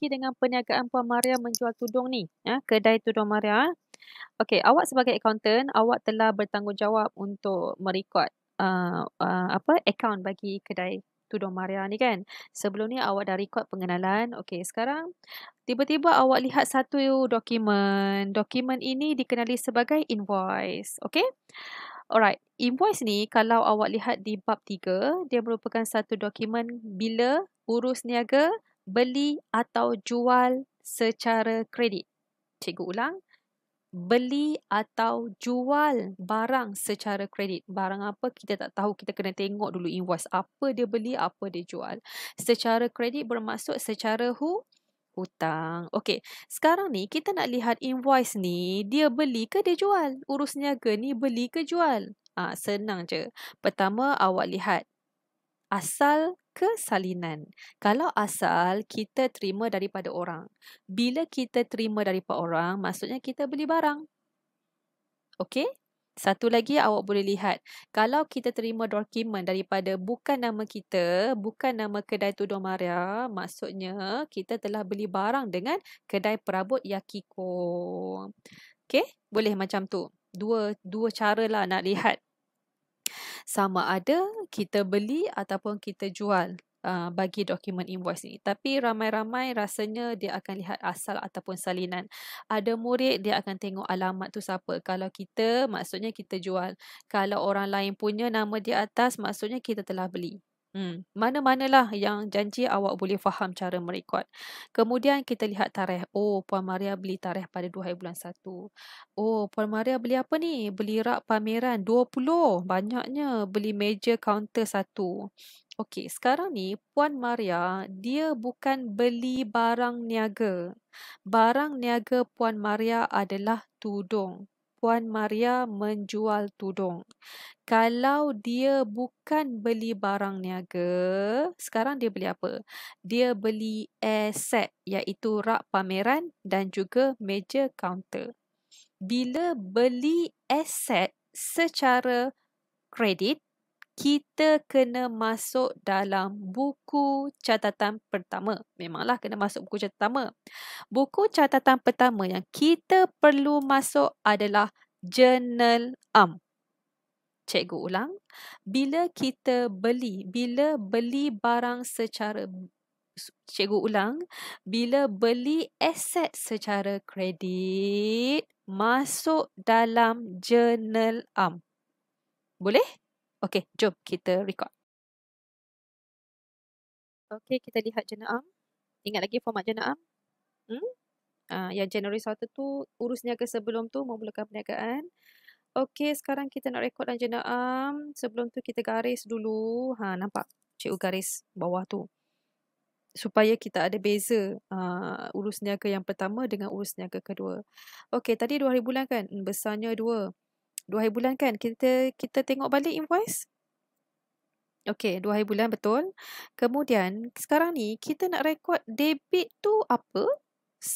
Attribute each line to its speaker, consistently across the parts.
Speaker 1: rezeki dengan perniagaan Puan Maria menjual tudung ni. Ya, kedai tudung Maria. Ya. Okey, awak sebagai accountant, awak telah bertanggungjawab untuk merekod uh, uh, apa account bagi kedai tudung Maria ni kan. Sebelum ni awak dah rekod pengenalan. Okey, sekarang tiba-tiba awak lihat satu dokumen. Dokumen ini dikenali sebagai invoice. Okey? Alright, invoice ni kalau awak lihat di bab 3, dia merupakan satu dokumen bila urus niaga beli atau jual secara kredit. Cikgu ulang. Beli atau jual barang secara kredit. Barang apa kita tak tahu. Kita kena tengok dulu invoice. Apa dia beli, apa dia jual. Secara kredit bermaksud secara hu hutang. Okey, sekarang ni kita nak lihat invoice ni. Dia beli ke dia jual? Urus niaga ni beli ke jual? ha, senang je. Pertama, awak lihat. Asal kesalinan. Kalau asal kita terima daripada orang. Bila kita terima daripada orang, maksudnya kita beli barang. Okey? Satu lagi awak boleh lihat. Kalau kita terima dokumen daripada bukan nama kita, bukan nama kedai Tudung Maria, maksudnya kita telah beli barang dengan kedai perabot Yakiko. Okey? Boleh macam tu. Dua dua cara lah nak lihat sama ada kita beli ataupun kita jual uh, bagi dokumen invoice ni. Tapi ramai-ramai rasanya dia akan lihat asal ataupun salinan. Ada murid dia akan tengok alamat tu siapa. Kalau kita maksudnya kita jual. Kalau orang lain punya nama di atas maksudnya kita telah beli. Hmm, mana-manalah yang janji awak boleh faham cara merekod. Kemudian kita lihat tarikh. Oh, Puan Maria beli tarikh pada 2 hari bulan 1. Oh, Puan Maria beli apa ni? Beli rak pameran 20. Banyaknya. Beli meja counter 1. Okey, sekarang ni Puan Maria dia bukan beli barang niaga. Barang niaga Puan Maria adalah tudung. Puan Maria menjual tudung. Kalau dia bukan beli barang niaga, sekarang dia beli apa? Dia beli aset iaitu rak pameran dan juga meja kaunter. Bila beli aset secara kredit, kita kena masuk dalam buku catatan pertama. Memanglah kena masuk buku catatan pertama. Buku catatan pertama yang kita perlu masuk adalah journal am. Cikgu ulang, bila kita beli, bila beli barang secara cikgu ulang, bila beli aset secara kredit masuk dalam journal am. Boleh? Okay, jom kita record. Okay, kita lihat jenaam. Ingat lagi format jenaam? Hmm? Uh, yang January satu tu, urus niaga sebelum tu, memulakan perniagaan. Okay, sekarang kita nak rekod dan jenaam. Sebelum tu, kita garis dulu. Ha, nampak? Cikgu garis bawah tu. Supaya kita ada beza uh, urus niaga yang pertama dengan urus niaga kedua. Okay, tadi dua hari bulan kan? Hmm, besarnya dua dua hari bulan kan kita kita tengok balik invoice Okey, dua hari bulan betul. Kemudian, sekarang ni kita nak rekod debit tu apa?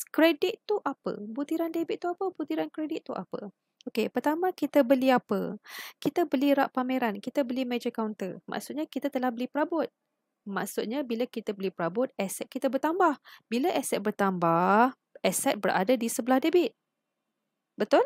Speaker 1: Kredit tu apa? Butiran debit tu apa? Butiran kredit tu apa? Okey, pertama kita beli apa? Kita beli rak pameran. Kita beli major counter. Maksudnya kita telah beli perabot. Maksudnya bila kita beli perabot, aset kita bertambah. Bila aset bertambah, aset berada di sebelah debit. Betul?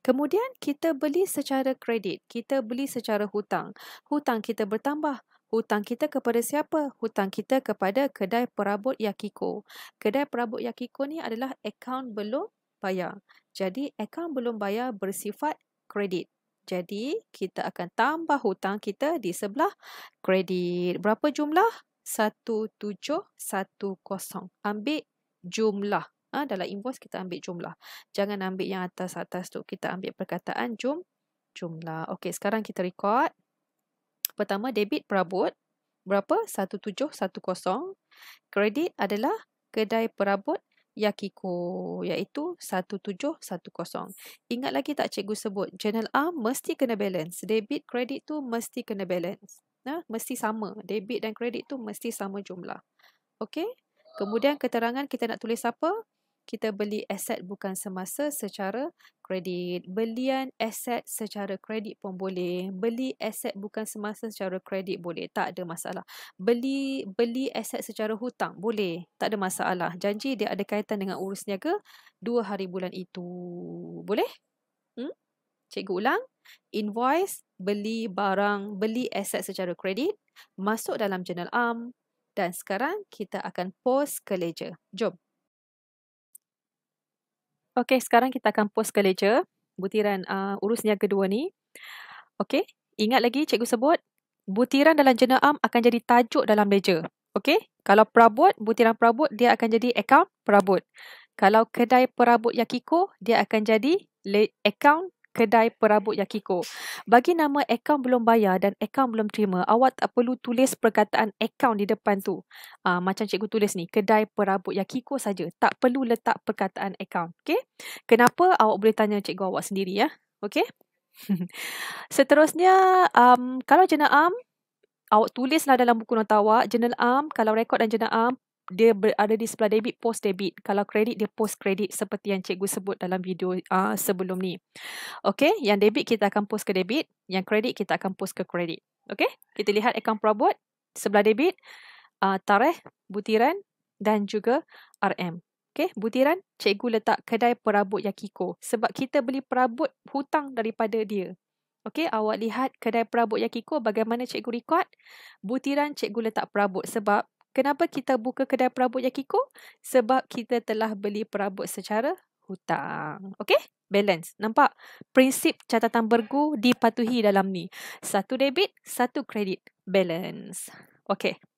Speaker 1: Kemudian kita beli secara kredit, kita beli secara hutang. Hutang kita bertambah. Hutang kita kepada siapa? Hutang kita kepada kedai perabot Yakiko. Kedai perabot Yakiko ni adalah akaun belum bayar. Jadi akaun belum bayar bersifat kredit. Jadi kita akan tambah hutang kita di sebelah kredit. Berapa jumlah? 1710. Ambil jumlah Ha, dalam invoice kita ambil jumlah. Jangan ambil yang atas-atas tu. Kita ambil perkataan jum, jumlah. Okey, sekarang kita record. Pertama, debit perabot. Berapa? 1710. Kredit adalah kedai perabot Yakiko. Iaitu 1710. Ingat lagi tak cikgu sebut? Channel A mesti kena balance. Debit kredit tu mesti kena balance. Ha? Mesti sama. Debit dan kredit tu mesti sama jumlah. Okey? Kemudian keterangan kita nak tulis apa? kita beli aset bukan semasa secara kredit. Belian aset secara kredit pun boleh. Beli aset bukan semasa secara kredit boleh. Tak ada masalah. Beli beli aset secara hutang boleh. Tak ada masalah. Janji dia ada kaitan dengan urus niaga dua hari bulan itu. Boleh? Hmm? Cikgu ulang. Invoice, beli barang, beli aset secara kredit. Masuk dalam jurnal am. Dan sekarang kita akan post ke ledger. Jom. Okay, sekarang kita akan post ke leja butiran uh, urus niaga kedua ni. Okay, ingat lagi cikgu sebut, butiran dalam jurnal am akan jadi tajuk dalam leja. Okay, kalau perabot, butiran perabot, dia akan jadi akaun perabot. Kalau kedai perabot Yakiko, dia akan jadi akaun kedai perabot Yakiko. Bagi nama akaun belum bayar dan akaun belum terima, awak tak perlu tulis perkataan akaun di depan tu. Uh, macam cikgu tulis ni, kedai perabot Yakiko saja. Tak perlu letak perkataan akaun. Okay? Kenapa? Awak boleh tanya cikgu awak sendiri ya. Okay? Seterusnya, um, kalau jenaam, awak tulislah dalam buku nota awak, am. kalau rekod dan am dia ada di sebelah debit post debit kalau kredit dia post kredit seperti yang cikgu sebut dalam video uh, sebelum ni okey yang debit kita akan post ke debit yang kredit kita akan post ke kredit okey kita lihat akaun perabot sebelah debit uh, tarikh butiran dan juga RM okey butiran cikgu letak kedai perabot Yakiko sebab kita beli perabot hutang daripada dia Okey, awak lihat kedai perabot Yakiko bagaimana cikgu rekod? Butiran cikgu letak perabot sebab Kenapa kita buka kedai perabot Yakiko? Sebab kita telah beli perabot secara hutang. Okay? Balance. Nampak? Prinsip catatan bergu dipatuhi dalam ni. Satu debit, satu kredit. Balance. Okay,